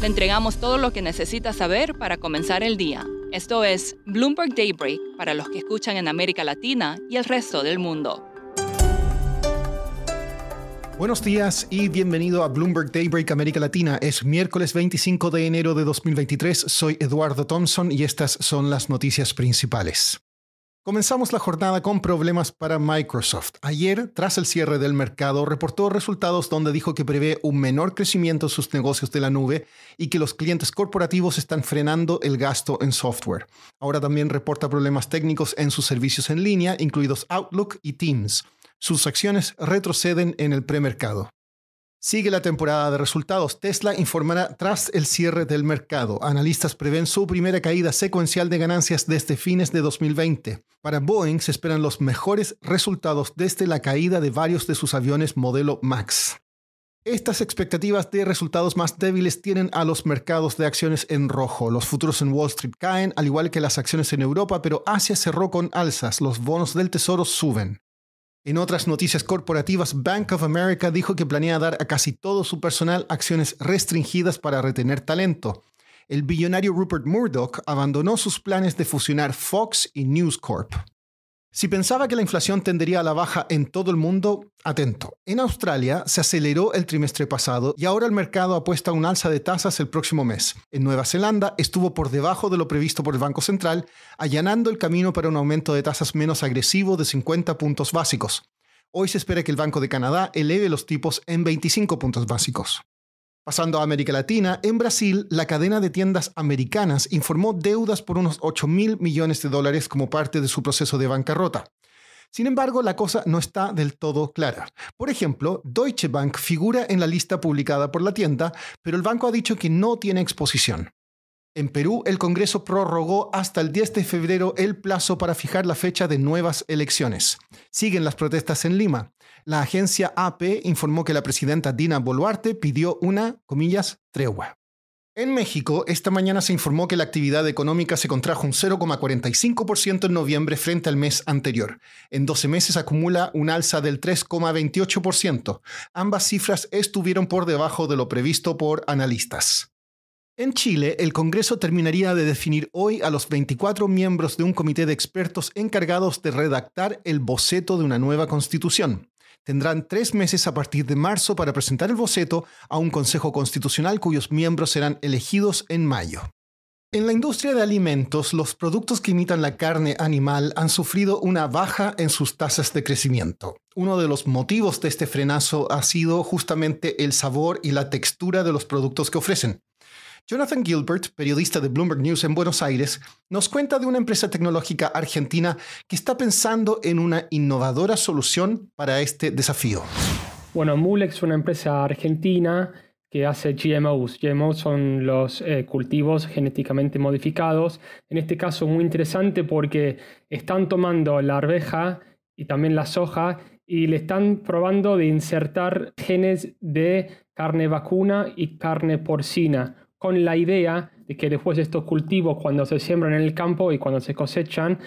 Le entregamos todo lo que necesita saber para comenzar el día. Esto es Bloomberg Daybreak para los que escuchan en América Latina y el resto del mundo. Buenos días y bienvenido a Bloomberg Daybreak América Latina. Es miércoles 25 de enero de 2023. Soy Eduardo Thompson y estas son las noticias principales. Comenzamos la jornada con problemas para Microsoft. Ayer, tras el cierre del mercado, reportó resultados donde dijo que prevé un menor crecimiento en sus negocios de la nube y que los clientes corporativos están frenando el gasto en software. Ahora también reporta problemas técnicos en sus servicios en línea, incluidos Outlook y Teams. Sus acciones retroceden en el premercado. Sigue la temporada de resultados. Tesla informará tras el cierre del mercado. Analistas prevén su primera caída secuencial de ganancias desde fines de 2020. Para Boeing se esperan los mejores resultados desde la caída de varios de sus aviones modelo MAX. Estas expectativas de resultados más débiles tienen a los mercados de acciones en rojo. Los futuros en Wall Street caen, al igual que las acciones en Europa, pero Asia cerró con alzas. Los bonos del tesoro suben. En otras noticias corporativas, Bank of America dijo que planea dar a casi todo su personal acciones restringidas para retener talento. El billonario Rupert Murdoch abandonó sus planes de fusionar Fox y News Corp. Si pensaba que la inflación tendería a la baja en todo el mundo, atento. En Australia se aceleró el trimestre pasado y ahora el mercado apuesta a un alza de tasas el próximo mes. En Nueva Zelanda estuvo por debajo de lo previsto por el Banco Central, allanando el camino para un aumento de tasas menos agresivo de 50 puntos básicos. Hoy se espera que el Banco de Canadá eleve los tipos en 25 puntos básicos. Pasando a América Latina, en Brasil, la cadena de tiendas americanas informó deudas por unos 8 mil millones de dólares como parte de su proceso de bancarrota. Sin embargo, la cosa no está del todo clara. Por ejemplo, Deutsche Bank figura en la lista publicada por la tienda, pero el banco ha dicho que no tiene exposición. En Perú, el Congreso prorrogó hasta el 10 de febrero el plazo para fijar la fecha de nuevas elecciones. Siguen las protestas en Lima. La agencia AP informó que la presidenta Dina Boluarte pidió una, comillas, tregua. En México, esta mañana se informó que la actividad económica se contrajo un 0,45% en noviembre frente al mes anterior. En 12 meses acumula un alza del 3,28%. Ambas cifras estuvieron por debajo de lo previsto por analistas. En Chile, el Congreso terminaría de definir hoy a los 24 miembros de un comité de expertos encargados de redactar el boceto de una nueva constitución. Tendrán tres meses a partir de marzo para presentar el boceto a un Consejo Constitucional cuyos miembros serán elegidos en mayo. En la industria de alimentos, los productos que imitan la carne animal han sufrido una baja en sus tasas de crecimiento. Uno de los motivos de este frenazo ha sido justamente el sabor y la textura de los productos que ofrecen. Jonathan Gilbert, periodista de Bloomberg News en Buenos Aires, nos cuenta de una empresa tecnológica argentina que está pensando en una innovadora solución para este desafío. Bueno, Mulex es una empresa argentina que hace GMOs. GMOs son los eh, cultivos genéticamente modificados. En este caso muy interesante porque están tomando la arveja y también la soja y le están probando de insertar genes de carne vacuna y carne porcina con la idea de que después estos cultivos, cuando se siembran en el campo y cuando se cosechan,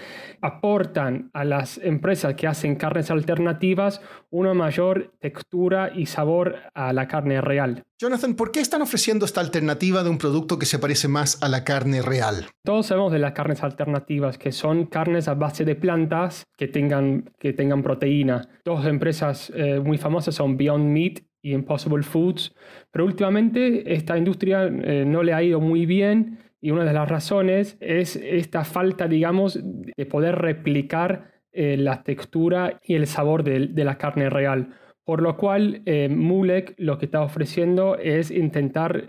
aportan a las empresas que hacen carnes alternativas una mayor textura y sabor a la carne real. Jonathan, ¿por qué están ofreciendo esta alternativa de un producto que se parece más a la carne real? Todos sabemos de las carnes alternativas, que son carnes a base de plantas que tengan, que tengan proteína. Dos empresas eh, muy famosas son Beyond Meat y Impossible Foods, pero últimamente esta industria eh, no le ha ido muy bien y una de las razones es esta falta, digamos, de poder replicar eh, la textura y el sabor de, la carne real. Por lo cual, eh, Mulek lo que está ofreciendo es intentar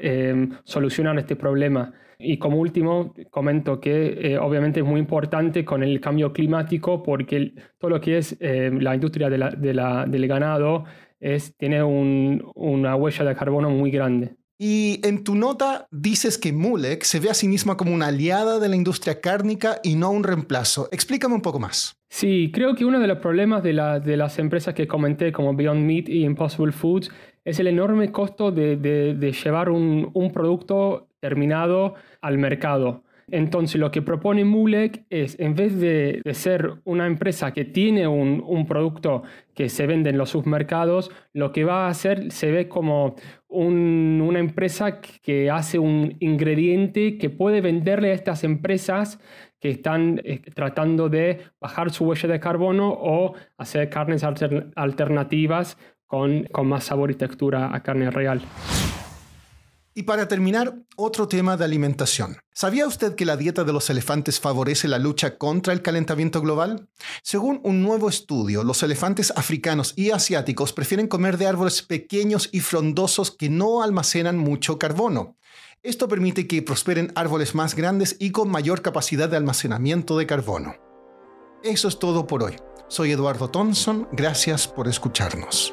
solucionar este problema. Y como último, comento que obviamente es muy importante con el cambio climático porque todo lo que es la industria de la, de la, del ganado tiene una huella de carbono muy grande. Y en tu nota dices que Mulek se ve a sí misma como una aliada de la industria cárnica y no un reemplazo. Explícame un poco más. Sí, creo que uno de los problemas de, las empresas que comenté como Beyond Meat y Impossible Foods es el enorme costo de, llevar un producto terminado al mercado. Entonces lo que propone Mulek es, en vez de, ser una empresa que tiene un, producto que se vende en los submercados, lo que va a hacer se ve como una empresa que hace un ingrediente que puede venderle a estas empresas que están eh, tratando de bajar su huella de carbono o hacer carnes alternativas con más sabor y textura a carne real. Y para terminar, otro tema de alimentación. ¿Sabía usted que la dieta de los elefantes favorece la lucha contra el calentamiento global? Según un nuevo estudio, los elefantes africanos y asiáticos prefieren comer de árboles pequeños y frondosos que no almacenan mucho carbono. Esto permite que prosperen árboles más grandes y con mayor capacidad de almacenamiento de carbono. Eso es todo por hoy. Soy Eduardo Thompson, gracias por escucharnos.